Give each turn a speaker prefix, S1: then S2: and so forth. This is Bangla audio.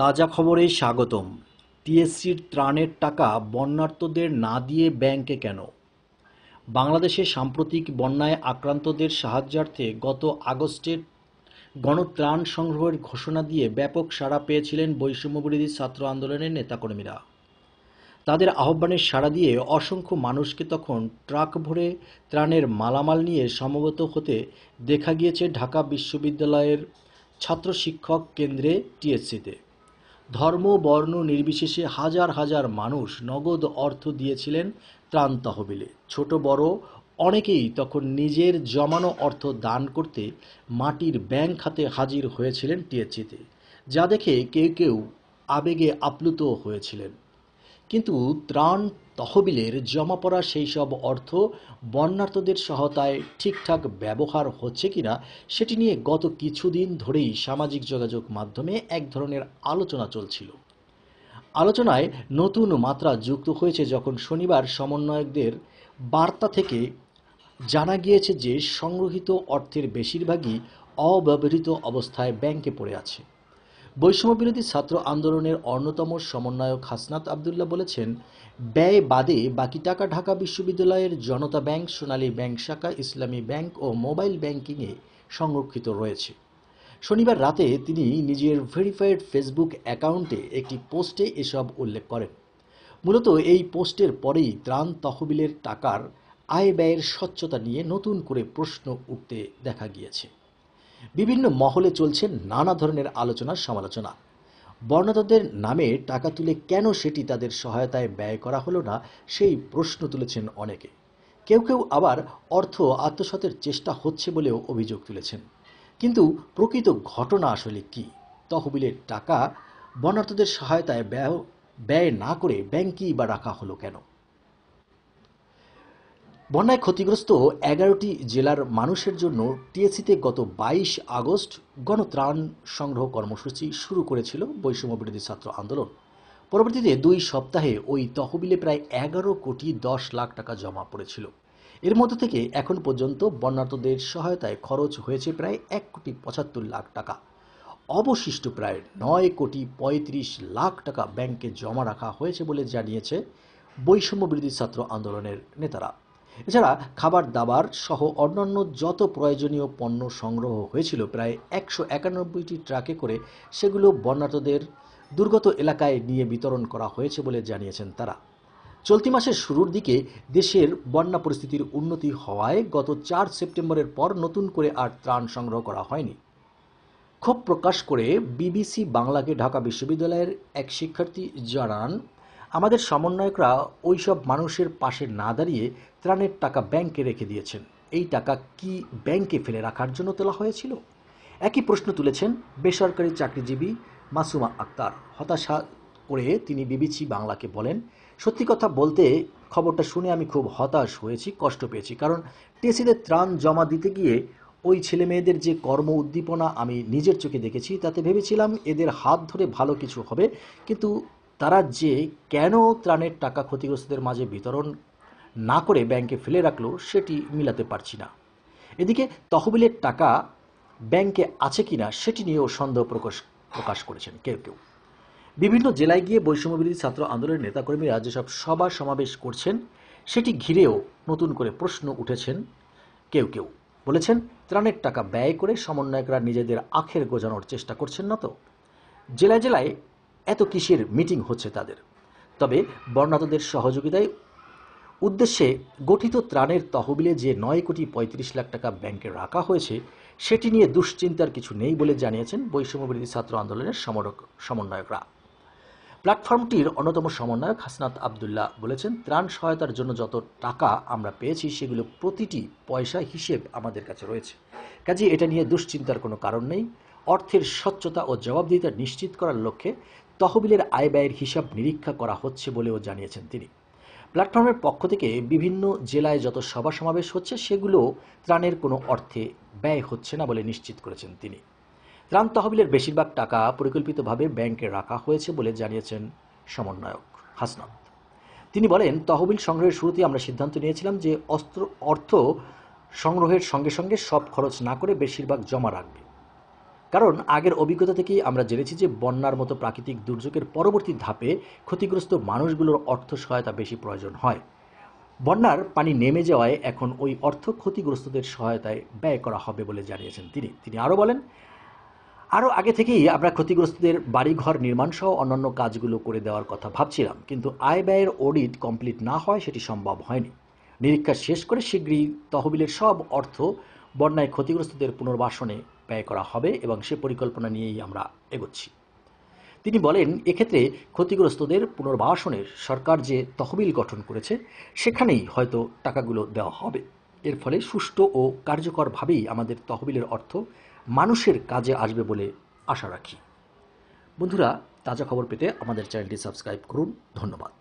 S1: তাজা খবরে স্বাগতম টিএসসির ত্রাণের টাকা বন্যার্তদের না দিয়ে ব্যাংকে কেন বাংলাদেশে সাম্প্রতিক বন্যায় আক্রান্তদের সাহায্যার্থে গত আগস্টের গণত্রাণ সংগ্রহের ঘোষণা দিয়ে ব্যাপক সাড়া পেয়েছিলেন বৈষম্যবিরোধী ছাত্র আন্দোলনের নেতাকর্মীরা তাদের আহ্বানের সাড়া দিয়ে অসংখ্য মানুষকে তখন ট্রাক ভরে ত্রাণের মালামাল নিয়ে সমবেত হতে দেখা গিয়েছে ঢাকা বিশ্ববিদ্যালয়ের ছাত্র শিক্ষক কেন্দ্রে টিএসসিতে ধর্ম বর্ণ নির্বিশেষে হাজার হাজার মানুষ নগদ অর্থ দিয়েছিলেন ত্রাণ তহবিলে ছোট বড় অনেকেই তখন নিজের জমানো অর্থ দান করতে মাটির ব্যাংক খাতে হাজির হয়েছিলেন টিএসিতে যা দেখে কেউ কেউ আবেগে আপ্লুত হয়েছিলেন কিন্তু ত্রাণ তহবিলের জমা পড়া সেই সব অর্থ বন্যার্থদের সহায়তায় ঠিকঠাক ব্যবহার হচ্ছে কিনা সেটি নিয়ে গত কিছুদিন ধরেই সামাজিক যোগাযোগ মাধ্যমে এক ধরনের আলোচনা চলছিল আলোচনায় নতুন মাত্রা যুক্ত হয়েছে যখন শনিবার সমন্বয়কদের বার্তা থেকে জানা গিয়েছে যে সংগ্রহিত অর্থের বেশিরভাগই অব্যবহৃত অবস্থায় ব্যাংকে পড়ে আছে বৈষম্য বিরোধী ছাত্র আন্দোলনের অন্যতম সমন্বয়ক হাসনাত আবদুল্লাহ বলেছেন ব্যয় বাদে বাকি টাকা ঢাকা বিশ্ববিদ্যালয়ের জনতা ব্যাংক সোনালী ব্যাংক শাখা ইসলামী ব্যাংক ও মোবাইল ব্যাংকিংয়ে সংরক্ষিত রয়েছে শনিবার রাতে তিনি নিজের ভেরিফাইড ফেসবুক অ্যাকাউন্টে একটি পোস্টে এসব উল্লেখ করেন মূলত এই পোস্টের পরেই ত্রাণ তহবিলের টাকার আয় ব্যয়ের স্বচ্ছতা নিয়ে নতুন করে প্রশ্ন উঠতে দেখা গিয়েছে বিভিন্ন মহলে চলছে নানা ধরনের আলোচনা সমালোচনা বর্ণতাদের নামে টাকা তুলে কেন সেটি তাদের সহায়তায় ব্যয় করা হলো না সেই প্রশ্ন তুলেছেন অনেকে কেউ কেউ আবার অর্থ আত্মসাতের চেষ্টা হচ্ছে বলেও অভিযোগ তুলেছেন কিন্তু প্রকৃত ঘটনা আসলে কি তহবিলের টাকা বর্ণার্থদের সহায়তায় ব্যয় ব্যয় না করে ব্যাংকেই বা রাখা হলো কেন বন্যায় ক্ষতিগ্রস্ত এগারোটি জেলার মানুষের জন্য টিএসিতে গত বাইশ আগস্ট গণত্রাণ সংগ্রহ কর্মসূচি শুরু করেছিল বৈষম্য বিরোধী ছাত্র আন্দোলন পরবর্তীতে দুই সপ্তাহে ওই তহবিলে প্রায় এগারো কোটি দশ লাখ টাকা জমা পড়েছিল এর মধ্য থেকে এখন পর্যন্ত বন্যার্থদের সহায়তায় খরচ হয়েছে প্রায় এক কোটি পঁচাত্তর লাখ টাকা অবশিষ্ট প্রায় নয় কোটি পঁয়ত্রিশ লাখ টাকা ব্যাংকে জমা রাখা হয়েছে বলে জানিয়েছে বৈষম্য বিরোধী ছাত্র আন্দোলনের নেতারা এছাড়া খাবার দাবার সহ অন্যান্য যত প্রয়োজনীয় পণ্য সংগ্রহ হয়েছিল প্রায় একশো একানব্বইটি ট্রাকে করে সেগুলো বন্যার্থদের দুর্গত এলাকায় নিয়ে বিতরণ করা হয়েছে বলে জানিয়েছেন তারা চলতি মাসের শুরুর দিকে দেশের বন্যা পরিস্থিতির উন্নতি হওয়ায় গত চার সেপ্টেম্বরের পর নতুন করে আর ত্রাণ সংগ্রহ করা হয়নি ক্ষোভ প্রকাশ করে বিবিসি বাংলাকে ঢাকা বিশ্ববিদ্যালয়ের এক শিক্ষার্থী জানান আমাদের সমন্বয়করা ওই সব মানুষের পাশে না দাঁড়িয়ে ত্রাণের টাকা ব্যাংকে রেখে দিয়েছেন এই টাকা কি ব্যাংকে ফেলে রাখার জন্য তোলা হয়েছিল একই প্রশ্ন তুলেছেন বেসরকারি চাকরিজীবী মাসুমা আক্তার হতাশা করে তিনি বিবিসি বাংলাকে বলেন সত্যি কথা বলতে খবরটা শুনে আমি খুব হতাশ হয়েছি কষ্ট পেয়েছি কারণ টেসিদের ত্রাণ জমা দিতে গিয়ে ওই ছেলে মেয়েদের যে কর্ম উদ্দীপনা আমি নিজের চোখে দেখেছি তাতে ভেবেছিলাম এদের হাত ধরে ভালো কিছু হবে কিন্তু তারা যে কেন ত্রাণের টাকা ক্ষতিগ্রস্তদের মাঝে বিতরণ না করে ব্যাংকে ফেলে রাখলো সেটি মিলাতে পারছি না এদিকে তহবিলের টাকা ব্যাংকে আছে কিনা সেটি নিয়েও সন্দেহ প্রকাশ প্রকাশ করেছেন কেউ কেউ বিভিন্ন জেলায় গিয়ে বৈষম্যবিরোধী ছাত্র আন্দোলনের নেতাকর্মীরা যেসব সভা সমাবেশ করছেন সেটি ঘিরেও নতুন করে প্রশ্ন উঠেছেন কেউ কেউ বলেছেন ত্রাণের টাকা ব্যয় করে সমন্বয়করা নিজেদের আখের গোজানোর চেষ্টা করছেন না তো জেলায় জেলায় এত কিসের মিটিং হচ্ছে তাদের তবে বর্ণাতদের সহযোগিতায় উদ্দেশ্যে গঠিত ত্রাণের তহবিলে যে নয় কোটি পঁয়ত্রিশ লাখ টাকা ব্যাংকে রাখা হয়েছে সেটি নিয়ে দুশ্চিন্তার কিছু নেই বলে জানিয়েছেন বৈষম্যবৃদ্ধি ছাত্র আন্দোলনের সমরক সমন্বয়করা প্ল্যাটফর্মটির অন্যতম সমন্বয়ক হাসনাত আবদুল্লাহ বলেছেন ত্রাণ সহায়তার জন্য যত টাকা আমরা পেয়েছি সেগুলো প্রতিটি পয়সা হিসেব আমাদের কাছে রয়েছে কাজে এটা নিয়ে দুশ্চিন্তার কোনো কারণ নেই অর্থের স্বচ্ছতা ও জবাবদিহিতা নিশ্চিত করার লক্ষ্যে তহবিলের আয় ব্যয়ের হিসাব নিরীক্ষা করা হচ্ছে বলেও জানিয়েছেন তিনি প্ল্যাটফর্মের পক্ষ থেকে বিভিন্ন জেলায় যত সভা সমাবেশ হচ্ছে সেগুলো ত্রাণের কোনো অর্থে ব্যয় হচ্ছে না বলে নিশ্চিত করেছেন তিনি ত্রাণ তহবিলের বেশিরভাগ টাকা পরিকল্পিতভাবে ব্যাংকে রাখা হয়েছে বলে জানিয়েছেন সমন্বয়ক হাসনাত তিনি বলেন তহবিল সংগ্রহের শুরুতে আমরা সিদ্ধান্ত নিয়েছিলাম যে অস্ত্র অর্থ সংগ্রহের সঙ্গে সঙ্গে সব খরচ না করে বেশিরভাগ জমা রাখবে কারণ আগের অভিজ্ঞতা থেকে আমরা জেনেছি যে বন্যার মতো প্রাকৃতিক দুর্যোগের পরবর্তী ধাপে ক্ষতিগ্রস্ত মানুষগুলোর অর্থ সহায়তা বেশি প্রয়োজন হয় বন্যার পানি নেমে যাওয়ায় এখন ওই অর্থ ক্ষতিগ্রস্তদের সহায়তায় ব্যয় করা হবে বলে জানিয়েছেন তিনি তিনি আরও বলেন আরও আগে থেকেই আমরা ক্ষতিগ্রস্তদের বাড়িঘর নির্মাণ সহ অন্যান্য কাজগুলো করে দেওয়ার কথা ভাবছিলাম কিন্তু আয় ব্যয়ের অডিট কমপ্লিট না হয় সেটি সম্ভব হয়নি নিরীক্ষা শেষ করে শীঘ্রই তহবিলের সব অর্থ বন্যায় ক্ষতিগ্রস্তদের পুনর্বাসনে ব্যয় করা হবে এবং সে পরিকল্পনা নিয়েই আমরা এগোচ্ছি তিনি বলেন এক্ষেত্রে ক্ষতিগ্রস্তদের পুনর্বাসনের সরকার যে তহবিল গঠন করেছে সেখানেই হয়তো টাকাগুলো দেওয়া হবে এর ফলে সুষ্ঠু ও কার্যকরভাবেই আমাদের তহবিলের অর্থ মানুষের কাজে আসবে বলে আশা রাখি বন্ধুরা তাজা খবর পেতে আমাদের চ্যানেলটি সাবস্ক্রাইব করুন ধন্যবাদ